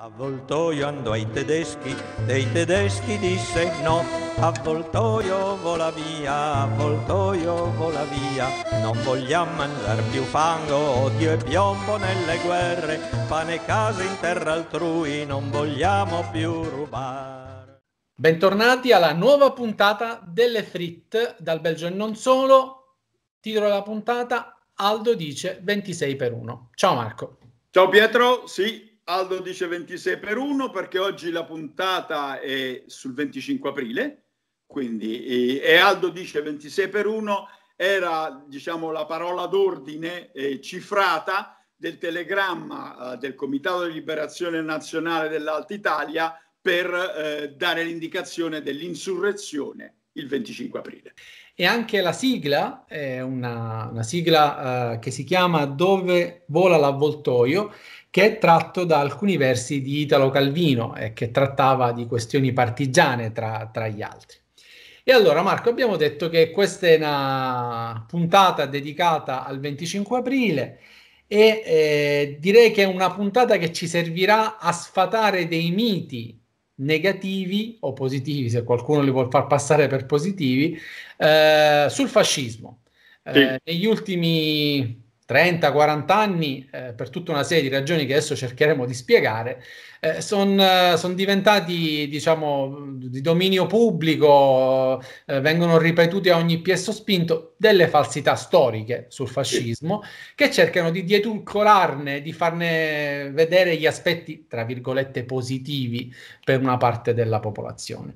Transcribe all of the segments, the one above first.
L'avvoltoio andò ai tedeschi, dei tedeschi disse no, avvoltoio vola via, avvoltoio vola via, non vogliamo mangiare più fango, odio e piombo nelle guerre, pane e case in terra altrui, non vogliamo più rubare. Bentornati alla nuova puntata delle Frit dal Belgio e non solo, titolo della puntata Aldo dice 26 per 1. Ciao Marco. Ciao Pietro, sì, Aldo dice 26 per 1 perché oggi la puntata è sul 25 aprile, quindi e Aldo dice 26 per 1 era diciamo la parola d'ordine eh, cifrata del telegramma eh, del Comitato di Liberazione Nazionale dell'Alta Italia per eh, dare l'indicazione dell'insurrezione il 25 aprile. E anche la sigla è una, una sigla eh, che si chiama Dove vola l'avvoltoio che è tratto da alcuni versi di Italo Calvino e eh, che trattava di questioni partigiane tra, tra, gli altri. E allora Marco, abbiamo detto che questa è una puntata dedicata al 25 aprile e eh, direi che è una puntata che ci servirà a sfatare dei miti negativi o positivi, se qualcuno li vuol far passare per positivi, eh, sul fascismo. Sì. Eh, negli ultimi 30-40 anni, eh, per tutta una serie di ragioni che adesso cercheremo di spiegare, eh, sono eh, son diventati diciamo, di dominio pubblico, eh, vengono ripetute a ogni piè spinto delle falsità storiche sul fascismo che cercano di, di di farne vedere gli aspetti, tra virgolette, positivi per una parte della popolazione.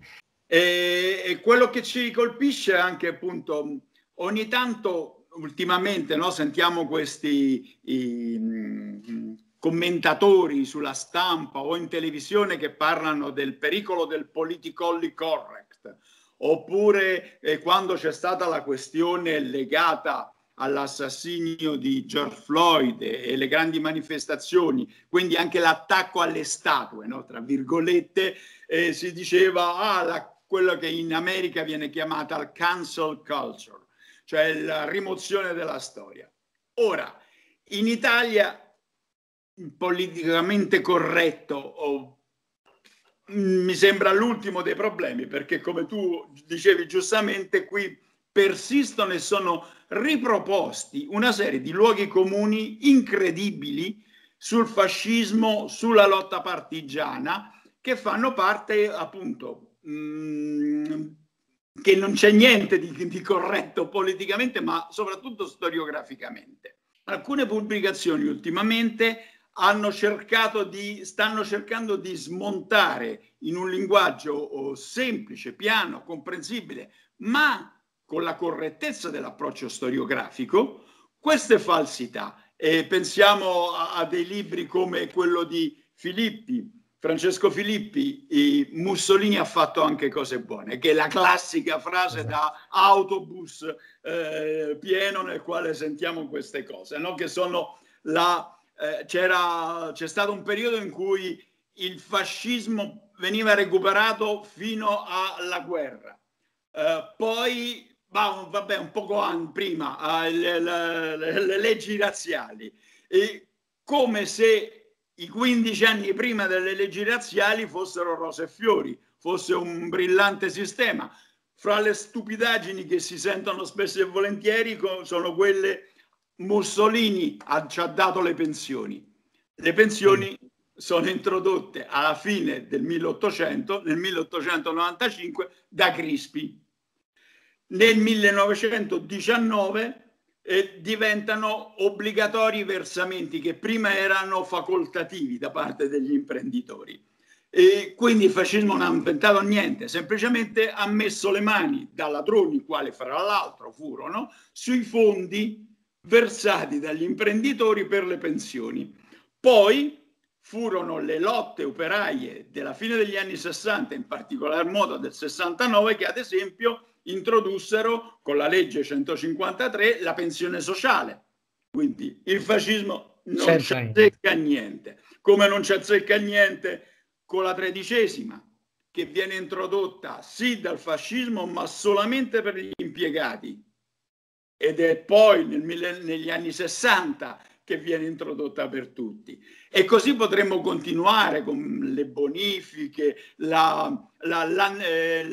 E, e quello che ci colpisce è anche appunto ogni tanto ultimamente no, sentiamo questi i, mh, commentatori sulla stampa o in televisione che parlano del pericolo del politically correct, oppure eh, quando c'è stata la questione legata all'assassinio di George Floyd e le grandi manifestazioni, quindi anche l'attacco alle statue, no? tra virgolette, eh, si diceva ah, la, quello che in America viene chiamata il cancel culture cioè la rimozione della storia. Ora, in Italia politicamente corretto o mm, mi sembra l'ultimo dei problemi perché come tu dicevi giustamente qui persistono e sono riproposti una serie di luoghi comuni incredibili sul fascismo, sulla lotta partigiana che fanno parte appunto mh, mm, che non c'è niente di, di corretto politicamente, ma soprattutto storiograficamente. Alcune pubblicazioni ultimamente hanno cercato di, stanno cercando di smontare in un linguaggio oh, semplice, piano, comprensibile, ma con la correttezza dell'approccio storiografico, queste falsità. E pensiamo a, a dei libri come quello di Filippi, Francesco Filippi, Mussolini ha fatto anche cose buone, che è la classica frase da autobus eh, pieno nel quale sentiamo queste cose, no? che sono la, eh, c'era, c'è stato un periodo in cui il fascismo veniva recuperato fino alla guerra, eh, poi, bah, vabbè, un poco an- prima, eh, le, le, le, leggi razziali, e come se i 15 anni prima delle leggi razziali fossero rose e fiori, fosse un brillante sistema. Fra le stupidaggini che si sentono spesso e volentieri sono quelle Mussolini ha, ci ha dato le pensioni. Le pensioni mm. sono introdotte alla fine del 1800, nel 1895, da Crispi. Nel 1919 eh, diventano obbligatori i versamenti che prima erano facoltativi da parte degli imprenditori. E quindi il fascismo non ha inventato niente, semplicemente ha messo le mani da ladroni, quali fra l'altro furono, sui fondi versati dagli imprenditori per le pensioni. Poi furono le lotte operaie della fine degli anni 60, in particolar modo del 69, che ad esempio introdussero con la legge 153 la pensione sociale. Quindi il fascismo non c'è ci certo. azzecca niente, come non ci azzecca niente con la tredicesima, che viene introdotta sì dal fascismo, ma solamente per gli impiegati. Ed è poi nel, negli anni 60 che viene introdotta per tutti. E così potremmo continuare con le bonifiche, la, la, la, eh,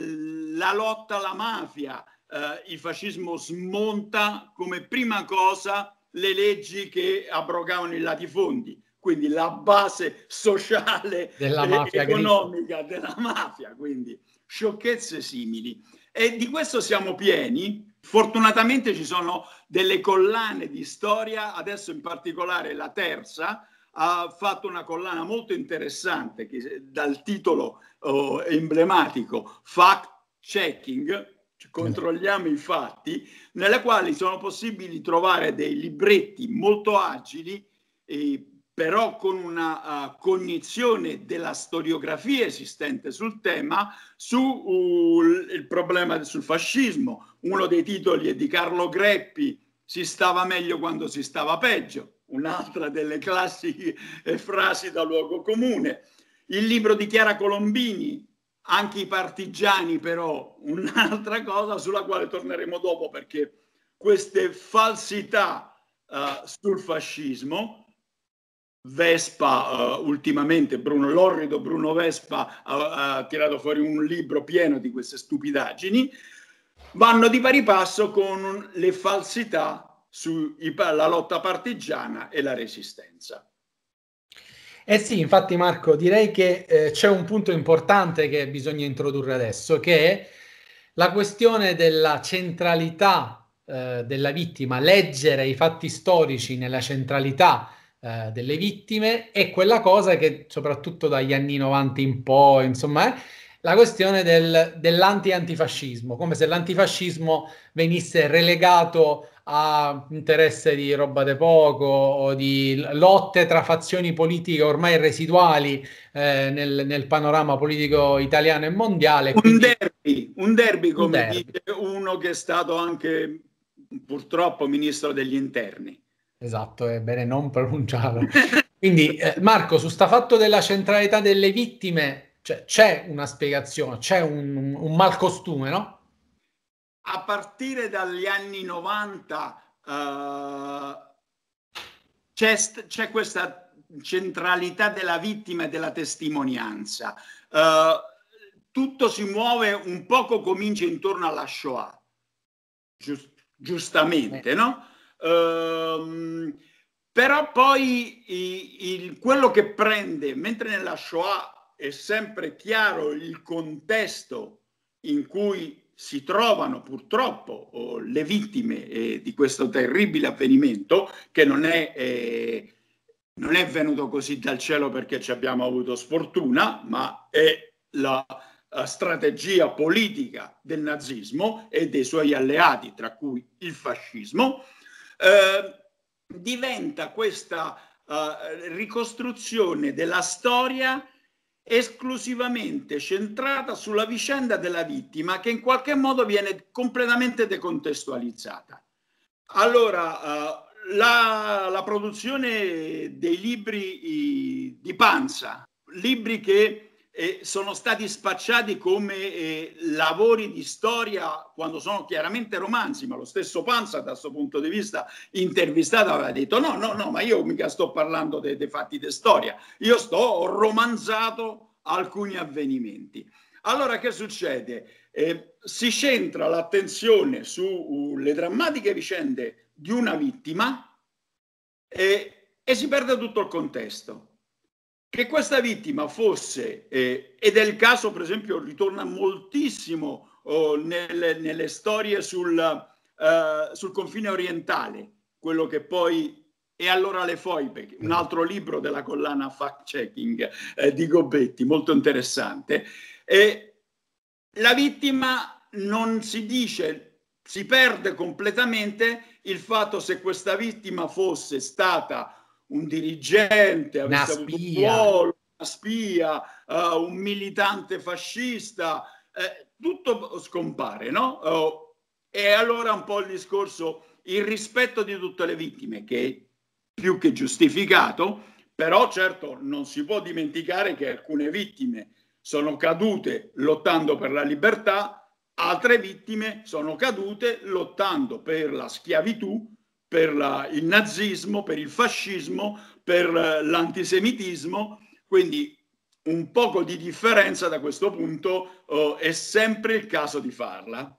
la lotta alla mafia, eh, il fascismo smonta come prima cosa le leggi che abrogavano i latifondi, quindi la base sociale della mafia economica grifo. della mafia, quindi sciocchezze simili. E di questo siamo pieni. Fortunatamente ci sono delle collane di storia, adesso in particolare la terza, ha fatto una collana molto interessante che, dal titolo oh, emblematico Fact checking controlliamo eh. i fatti, nella quale sono possibili trovare dei libretti molto agili, eh, però con una uh, cognizione della storiografia esistente sul tema, sul uh, problema sul fascismo. Uno dei titoli è di Carlo Greppi, si stava meglio quando si stava peggio, un'altra delle classiche frasi da luogo comune. Il libro di Chiara Colombini, anche i partigiani però un'altra cosa sulla quale torneremo dopo perché queste falsità uh, sul fascismo Vespa uh, ultimamente Bruno Lorrido Bruno Vespa ha, ha tirato fuori un libro pieno di queste stupidaggini vanno di pari passo con le falsità sulla lotta partigiana e la resistenza eh sì, infatti Marco, direi che eh, c'è un punto importante che bisogna introdurre adesso, che è la questione della centralità eh, della vittima, leggere i fatti storici nella centralità eh, delle vittime è quella cosa che soprattutto dagli anni 90 in poi, insomma, è eh, la questione del, dell'anti-antifascismo, come se l'antifascismo venisse relegato a interesse di roba de poco o di lotte tra fazioni politiche ormai residuali eh, nel, nel, panorama politico italiano e mondiale. Un derby, un derby come un derby. dice uno che è stato anche purtroppo ministro degli interni. Esatto, è bene non pronunciarlo. quindi eh, Marco, su sta fatto della centralità delle vittime cioè, c'è una spiegazione, c'è un, un malcostume, no? a partire dagli anni 90 uh, eh, c'è, c'è, questa centralità della vittima e della testimonianza. Uh, tutto si muove un poco, comincia intorno alla Shoah, giust- giustamente, no? Uh, però poi i, il, quello che prende, mentre nella Shoah è sempre chiaro il contesto in cui si trovano purtroppo oh, le vittime eh, di questo terribile avvenimento che non è, eh, non è venuto così dal cielo perché ci abbiamo avuto sfortuna, ma è la, strategia politica del nazismo e dei suoi alleati, tra cui il fascismo, eh, diventa questa eh, ricostruzione della storia esclusivamente centrata sulla vicenda della vittima che in qualche modo viene completamente decontestualizzata. Allora, eh, la, la, produzione dei libri i, eh, di Panza, libri che eh, sono stati spacciati come eh, lavori di storia quando sono chiaramente romanzi, ma lo stesso Panza da questo punto di vista intervistato aveva detto no, no, no, ma io mica sto parlando dei fatti di storia, io sto ho romanzato alcuni avvenimenti. Allora che succede? Eh, si centra l'attenzione sulle uh, drammatiche vicende di una vittima e, eh, e si perde tutto il contesto che questa vittima fosse, eh, ed è il caso per esempio, ritorna moltissimo oh, nelle, nelle, storie sul, uh, sul, confine orientale, quello che poi è allora le foibe, un altro libro della collana fact checking eh, di Gobetti, molto interessante. E la vittima non si dice, si perde completamente il fatto se questa vittima fosse stata un dirigente, avesse avuto un ruolo, una spia, uh, un militante fascista, eh, tutto scompare, no? Oh, e allora un po' il discorso, il rispetto di tutte le vittime, che è più che giustificato, però certo non si può dimenticare che alcune vittime sono cadute lottando per la libertà, altre vittime sono cadute lottando per la schiavitù per la, il nazismo, per il fascismo, per eh, l'antisemitismo, quindi un poco di differenza da questo punto oh, è sempre il caso di farla.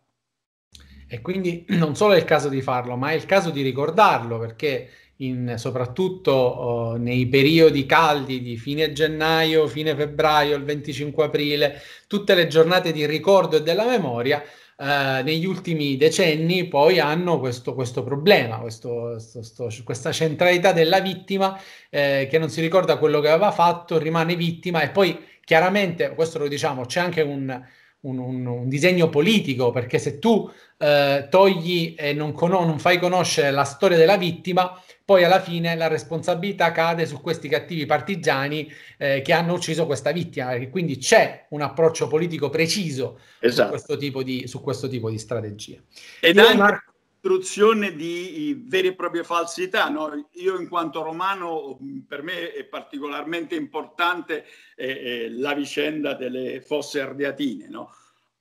E quindi non solo è il caso di farlo, ma è il caso di ricordarlo, perché in, soprattutto oh, nei periodi caldi di fine gennaio, fine febbraio, il 25 aprile, tutte le giornate di ricordo e della memoria eh, negli ultimi decenni poi hanno questo, questo problema, questo, sto, sto, questa centralità della vittima eh, che non si ricorda quello che aveva fatto, rimane vittima e poi chiaramente, questo lo diciamo, c'è anche un, un, un, un, disegno politico, perché se tu eh, togli e non, con- non, fai conoscere la storia della vittima, poi alla fine la responsabilità cade su questi cattivi partigiani eh, che hanno ucciso questa vittima. Quindi c'è un approccio politico preciso esatto. su, questo tipo di, su questo tipo di strategie. Ed Io anche Marco... costruzione di vere e proprie falsità. No? Io in quanto romano per me è particolarmente importante eh, eh, la vicenda delle fosse ardeatine. No?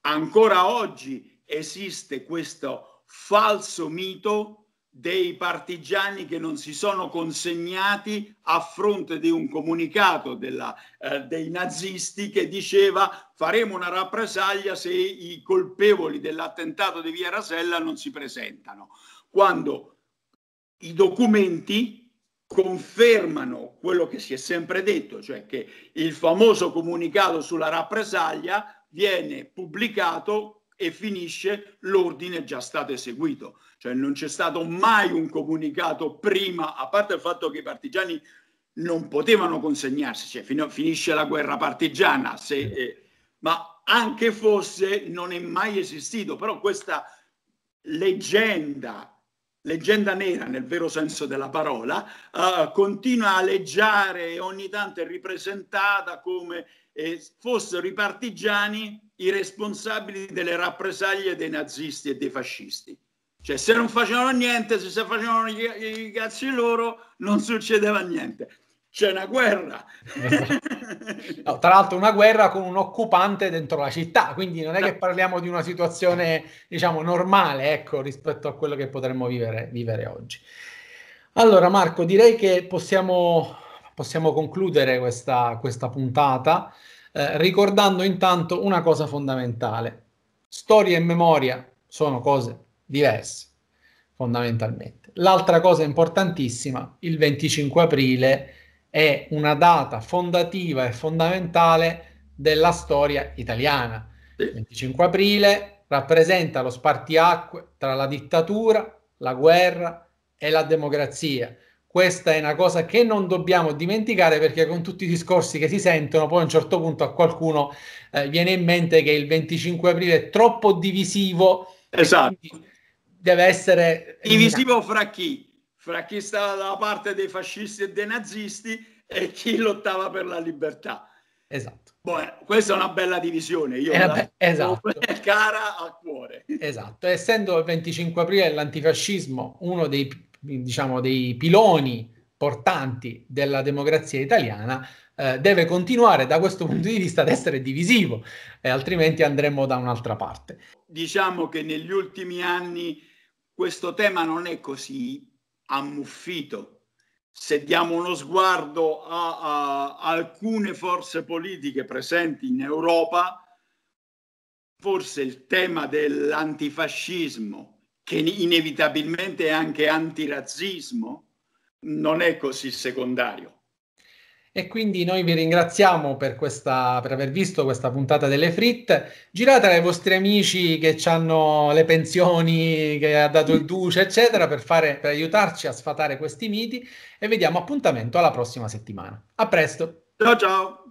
Ancora oggi esiste questo falso mito dei partigiani che non si sono consegnati a fronte di un comunicato della, eh, dei nazisti che diceva faremo una rappresaglia se i colpevoli dell'attentato di Via Rasella non si presentano. Quando i documenti confermano quello che si è sempre detto, cioè che il famoso comunicato sulla rappresaglia viene pubblicato e finisce l'ordine è già stato eseguito, cioè non c'è stato mai un comunicato prima, a parte il fatto che i partigiani non potevano consegnarsi, cioè fino, finisce la guerra partigiana, se, eh, ma anche fosse non è mai esistito, però questa leggenda, leggenda nera nel vero senso della parola, eh, continua a leggiare ogni tanto è ripresentata come eh, fossero i partigiani i responsabili delle rappresaglie dei nazisti e dei fascisti. Cioè, se non facevano niente, se si facevano i cazzi loro, non succedeva niente. C'è una guerra. no, tra l'altro, una guerra con un occupante dentro la città, quindi non è che eh. parliamo di una situazione, diciamo, normale, ecco, rispetto a quello che potremmo vivere, vivere oggi. Allora, Marco, direi che possiamo possiamo concludere questa, questa puntata eh, ricordando intanto una cosa fondamentale. Storia e memoria sono cose diverse, fondamentalmente. L'altra cosa importantissima, il 25 aprile, è una data fondativa e fondamentale della storia italiana. Il 25 aprile rappresenta lo spartiacque tra la dittatura, la guerra e la democrazia questa è una cosa che non dobbiamo dimenticare perché con tutti i discorsi che si sentono, poi a un certo punto a qualcuno eh, viene in mente che il 25 aprile è troppo divisivo. Esatto. Deve essere... Divisivo fra chi? Fra chi stava dalla parte dei fascisti e dei nazisti e chi lottava per la libertà. Esatto. Buona, eh, questa è una bella divisione, io eh, beh, esatto. è cara a cuore. Esatto, essendo il 25 aprile l'antifascismo uno dei diciamo, dei piloni portanti della democrazia italiana, eh, deve continuare da questo punto di vista ad essere divisivo, eh, altrimenti andremo da un'altra parte. Diciamo che negli ultimi anni questo tema non è così ammuffito. Se diamo uno sguardo a, a alcune forze politiche presenti in Europa, forse il tema dell'antifascismo, che inevitabilmente è anche antirazzismo, non è così secondario. E quindi noi vi ringraziamo per, questa, per, aver visto questa puntata delle fritte. Girate ai vostri amici che hanno le pensioni, che ha dato il duce, eccetera, per, fare, per aiutarci a sfatare questi miti. E vediamo appuntamento alla prossima settimana. A presto. Ciao ciao.